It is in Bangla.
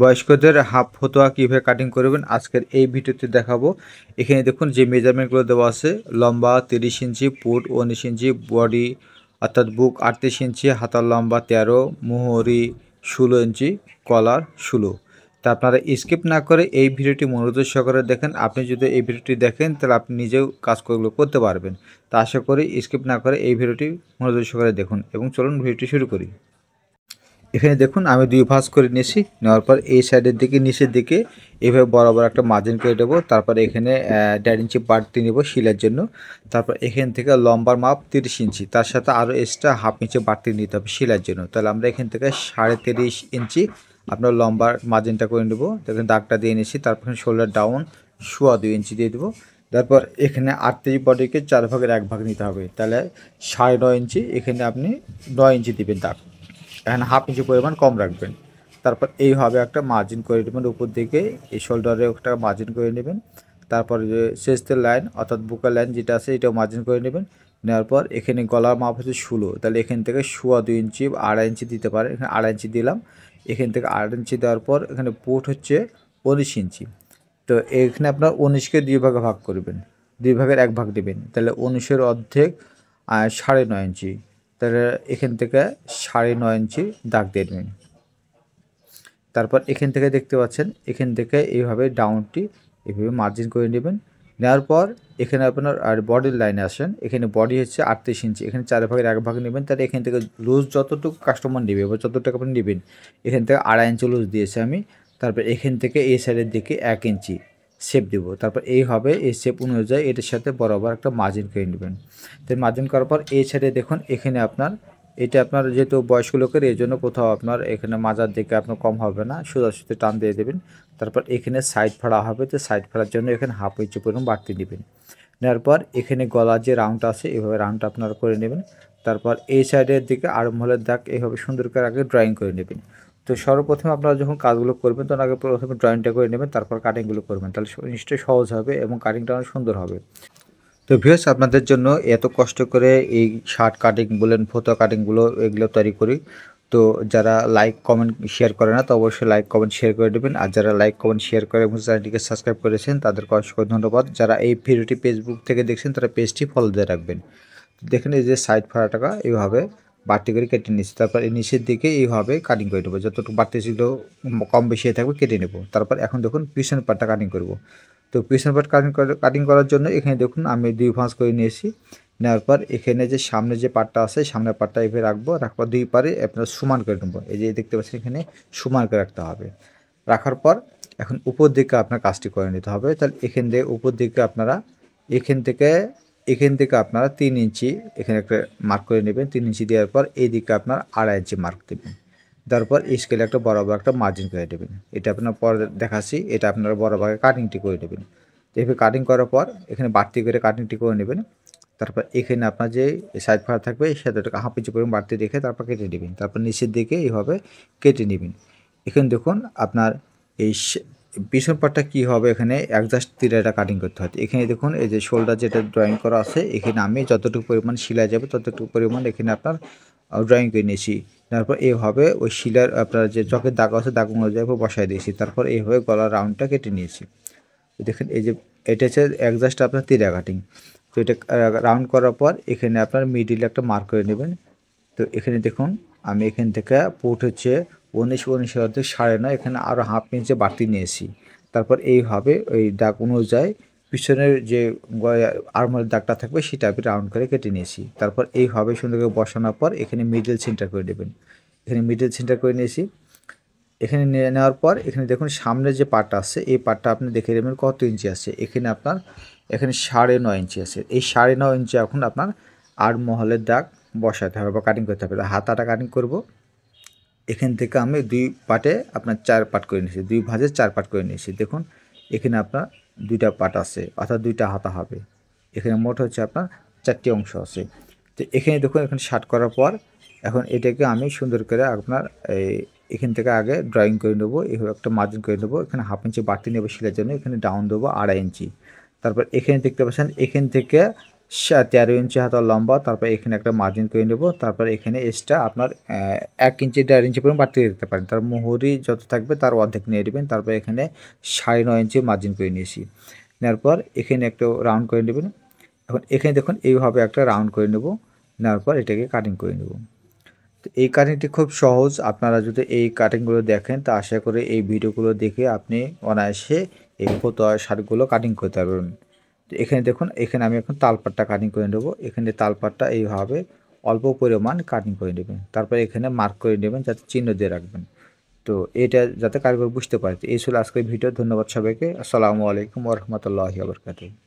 বয়স্কদের হাফ ফতোয়া কীভাবে কাটিং করবেন আজকের এই ভিডিওতে দেখাবো এখানে দেখুন যে মেজারমেন্টগুলো দেওয়া আছে লম্বা তিরিশ ইঞ্চি পুট উনিশ ইঞ্চি বডি অর্থাৎ বুক আটত্রিশ ইঞ্চি হাতার লম্বা তেরো মুহুরি ষোলো ইঞ্চি কলার ষোলো তা আপনারা স্কিপ না করে এই ভিডিওটি মনোদর্শ করে দেখেন আপনি যদি এই ভিডিওটি দেখেন তাহলে আপনি নিজেও কাজগুলো করতে পারবেন তা আশা করি স্কিপ না করে এই ভিডিওটি মনোদর্শ করে দেখুন এবং চলুন ভিডিওটি শুরু করি এখানে দেখুন আমি দুই ভাঁজ করে নিয়েছি নেওয়ার পর এই সাইডের দিকে নিচের দিকে এভাবে বরাবর একটা মার্জিন করে দেবো তারপর এখানে দেড় ইঞ্চি বাড়তি নেব শিলার জন্য তারপর এখান থেকে লম্বার মাপ তিরিশ ইঞ্চি তার সাথে আরও এক্সট্রা হাফ ইঞ্চি বাড়তি নিতে হবে শিলার জন্য তাহলে আমরা এখান থেকে সাড়ে তিরিশ ইঞ্চি আপনার লম্বার মার্জিনটা করে নেবো দেখুন দাগটা দিয়ে নিয়েছি তারপর শোল্ডার ডাউন শোয়া দুই ইঞ্চি দিয়ে দেবো তারপর এখানে আটত্রিশ বডিকে চার ভাগের এক ভাগ নিতে হবে তাহলে সাড়ে নয় ইঞ্চি এখানে আপনি নয় ইঞ্চি দেবেন দাগ এখানে হাফ ইঞ্চি পরিমাণ কম রাখবেন তারপর এইভাবে একটা মার্জিন করে নেবেন উপর দিকে এই শোল্ডারে একটা মার্জিন করে নেবেন তারপর শেষের লাইন অর্থাৎ বুকের লাইন যেটা আছে এটাও মার্জিন করে নেবেন নেওয়ার পর এখানে গলার মাপ হচ্ছে ষোলো তাহলে এখান থেকে শোয়া দুই ইঞ্চি আড়াই ইঞ্চি দিতে পারে এখানে আড়াই ইঞ্চি দিলাম এখান থেকে আড়াই ইঞ্চি দেওয়ার পর এখানে পোট হচ্ছে উনিশ ইঞ্চি তো এখানে আপনার উনিশকে দুই ভাগে ভাগ করবেন দুই ভাগের এক ভাগ দেবেন তাহলে উনিশের অর্ধেক সাড়ে নয় ইঞ্চি তাহলে এখান থেকে সাড়ে নয় ইঞ্চি দাগ দিয়ে নেবেন তারপর এখান থেকে দেখতে পাচ্ছেন এখান থেকে এইভাবে ডাউনটি এভাবে মার্জিন করে নেবেন নেওয়ার পর এখানে আপনার আর বডির লাইনে আসেন এখানে বডি হচ্ছে আটত্রিশ ইঞ্চি এখানে চার ভাগের এক ভাগ নেবেন তাহলে এখান থেকে লুজ যতটুকু কাস্টমার নেবে বা যতটুকু আপনি নেবেন এখান থেকে আড়াই ইঞ্চি লুজ দিয়েছে আমি তারপর এখান থেকে এই সাইডের দিকে এক ইঞ্চি শেপ দিব তারপর এই হবে এই শেপ অনুযায়ী এটার সাথে বরাবর একটা মার্জিন করে নেবেন তো মার্জিন করার পর এই সাইডে দেখুন এখানে আপনার এটা আপনার যেহেতু বয়স্ক লোকের এই জন্য কোথাও আপনার এখানে মাজার দিকে আপনার কম হবে না সোজাসুজি টান দিয়ে দেবেন তারপর এখানে সাইড ফাড়া হবে তো সাইড ফাড়ার জন্য এখানে হাফ ইঞ্চি পরিমাণ বাড়তি নেবেন নেওয়ার পর এখানে গলার যে রাউন্ড আছে এভাবে রাউন্ডটা আপনারা করে নেবেন তারপর এই সাইডের দিকে আরম্ভ হলে দেখ এইভাবে সুন্দর করে আগে ড্রয়িং করে নেবেন তো সর্বপ্রথম আপনারা যখন কাজগুলো করবেন তখন আগে প্রথমে ড্রয়িংটা করে নেবেন তারপর কাটিংগুলো করবেন তাহলে নিশ্চয়ই সহজ হবে এবং কাটিংটা অনেক সুন্দর হবে তো ভিউস আপনাদের জন্য এত কষ্ট করে এই শার্ট কাটিং বলেন ফোতো কাটিংগুলো এগুলো তৈরি করি তো যারা লাইক কমেন্ট শেয়ার করে না তো অবশ্যই লাইক কমেন্ট শেয়ার করে দেবেন আর যারা লাইক কমেন্ট শেয়ার করে এবং চ্যানেলটিকে সাবস্ক্রাইব করেছেন তাদের অসংখ্য ধন্যবাদ যারা এই ভিডিওটি ফেসবুক থেকে দেখছেন তারা পেজটি ফলো দিয়ে রাখবেন দেখেন এই যে সাইড ফাড়া টাকা এইভাবে বাড়তি করে কেটে নিচ্ছি তারপর এই নিচের দিকে এইভাবে কাটিং করে নেবো যতটুকু বাড়তি ছিল কম বেশি হয়ে থাকবে কেটে নেবো তারপর এখন দেখুন পিছন পাটটা কাটিং করব তো পিছন পাট কাটিং কাটিং করার জন্য এখানে দেখুন আমি দুই ভাঁজ করে নিয়েছি নেওয়ার পর এখানে যে সামনে যে পাটটা আছে সামনের পাটটা এভাবে রাখবো রাখবার দুই পারে আপনার সমান করে নেবো এই যে দেখতে পাচ্ছেন এখানে সমান করে রাখতে হবে রাখার পর এখন উপর দিকে আপনার কাজটি করে নিতে হবে তাহলে এখান থেকে উপর দিকে আপনারা এখান থেকে এখান থেকে আপনারা তিন ইঞ্চি এখানে একটা মার্ক করে নেবেন তিন ইঞ্চি দেওয়ার পর এইদিকে আপনার আড়াই ইঞ্চি মার্ক দেবেন তারপর স্কেলে একটা বরাবর একটা মার্জিন করে দেবেন এটা আপনার পরে দেখাচ্ছি এটা আপনারা বরাবর কাটিংটি করে নেবেন এভাবে কাটিং করার পর এখানে বাড়তি করে কাটিংটি করে নেবেন তারপর এখানে আপনার যে সাইড ফাড়া থাকবে সেটাটাকে হাফ ইঞ্চি করে বাড়তি রেখে তারপর কেটে নেবেন তারপর নিচের দিকে এইভাবে কেটে নেবেন এখানে দেখুন আপনার এই পিছন পাটটা কী হবে এখানে অ্যাডজাস্ট তিরাটা কাটিং করতে হয় এখানে দেখুন এই যে শোল্ডার যেটা ড্রয়িং করা আছে এখানে আমি যতটুকু পরিমাণ শিলা যাবে ততটুকু পরিমাণ এখানে আপনার ড্রয়িং করে নিয়েছি তারপর এইভাবে ওই শিলার আপনার যে চকের দাগ আছে দাগ অনুযায়ী বসায় দিয়েছি তারপর এইভাবে গলার রাউন্ডটা কেটে নিয়েছি দেখেন এই যে এটা হচ্ছে অ্যাডজাস্ট আপনার তিরা কাটিং তো এটা রাউন্ড করার পর এখানে আপনার মিডিলে একটা মার্ক করে নেবেন তো এখানে দেখুন আমি এখান থেকে পোর্ট হচ্ছে উনিশ উনিশ অর্ধেক সাড়ে নয় এখানে আরও হাফ ইঞ্চে বাড়তি নিয়েছি তারপর এইভাবে ওই দাগ অনুযায়ী পিছনের যে আর্মার দাগটা থাকবে সেটা আমি রাউন্ড করে কেটে নিয়েছি তারপর এইভাবে সুন্দর করে বসানোর পর এখানে মিডল সেন্টার করে দেবেন এখানে মিডল সেন্টার করে নিয়েছি এখানে নিয়ে নেওয়ার পর এখানে দেখুন সামনের যে পাটটা আছে এই পাটটা আপনি দেখে নেবেন কত ইঞ্চি আছে এখানে আপনার এখানে সাড়ে নয় ইঞ্চি আছে এই সাড়ে নয় ইঞ্চি এখন আপনার আর মহলের দাগ বসাতে হবে বা কাটিং করতে হবে হাতাটা কাটিং করব এখান থেকে আমি দুই পাটে আপনার চার পাট করে নিয়েছি দুই ভাঁজে চার পাট করে নিয়েছি দেখুন এখানে আপনার দুইটা পাট আছে অর্থাৎ দুইটা হাতা হবে এখানে মোট হচ্ছে আপনার চারটি অংশ আছে তো এখানে দেখুন এখানে শার্ট করার পর এখন এটাকে আমি সুন্দর করে আপনার এখান থেকে আগে ড্রয়িং করে নেবো এভাবে একটা মার্জিন করে নেবো এখানে হাফ ইঞ্চি বাড়তি নেবো সেলের জন্য এখানে ডাউন দেবো আড়াই ইঞ্চি তারপর এখানে দেখতে পাচ্ছেন এখান থেকে তেরো ইঞ্চি হাত লম্বা তারপর এখানে একটা মার্জিন করে নেব তারপর এখানে এসটা আপনার এক ইঞ্চি দেড় ইঞ্চি পরিমাণ বাড়তে দিতে পারেন তার মুহুরি যত থাকবে তার অর্ধেক নিয়ে নেবেন তারপর এখানে সাড়ে নয় ইঞ্চি মার্জিন করে নিয়েছি নেওয়ার পর এখানে একটু রাউন্ড করে নেবেন এখন এখানে দেখুন এইভাবে একটা রাউন্ড করে নেব নেওয়ার পর এটাকে কাটিং করে নেব তো এই কাটিংটি খুব সহজ আপনারা যদি এই কাটিংগুলো দেখেন তা আশা করে এই ভিডিওগুলো দেখে আপনি অনায়াসে এই ফতোয়া শার্টগুলো কাটিং করতে পারবেন এখানে দেখুন এখানে আমি এখন তালপাটটা কাটিং করে নেবো এখানে তালপাটটা এইভাবে অল্প পরিমাণ কাটিং করে নেবেন তারপর এখানে মার্ক করে নেবেন যাতে চিহ্ন দিয়ে রাখবেন তো এটা যাতে কারিগর বুঝতে পারে এই ছিল আজকের ভিডিও ধন্যবাদ সবাইকে আসসালামু আলাইকুম রহমতুল্লাহ আবরকাত